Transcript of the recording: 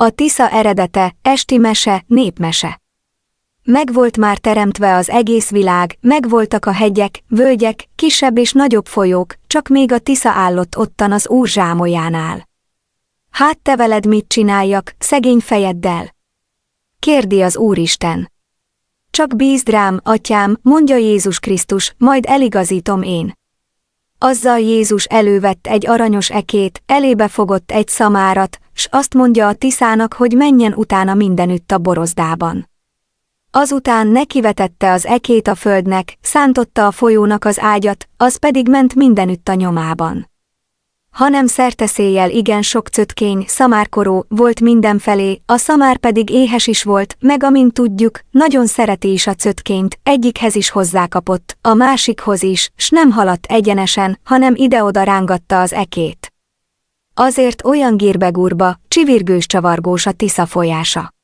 A Tisza eredete, esti mese, népmese. Megvolt már teremtve az egész világ, megvoltak a hegyek, völgyek, kisebb és nagyobb folyók, csak még a Tisza állott ottan az úr zsámolyánál. Hát te veled mit csináljak, szegény fejeddel? Kérdi az Úristen. Csak bízd rám, atyám, mondja Jézus Krisztus, majd eligazítom én. Azzal Jézus elővett egy aranyos ekét, elébe fogott egy szamárat, s azt mondja a tiszának, hogy menjen utána mindenütt a borozdában. Azután nekivetette az ekét a földnek, szántotta a folyónak az ágyat, az pedig ment mindenütt a nyomában hanem szerteszéjjel igen sok cötkény, szamárkoró volt mindenfelé, a szamár pedig éhes is volt, meg amint tudjuk, nagyon szereti is a cötkényt, egyikhez is hozzákapott, a másikhoz is, s nem haladt egyenesen, hanem ide-oda rángatta az ekét. Azért olyan gírbegúrba, csivirgős-csavargós a Tisza folyása.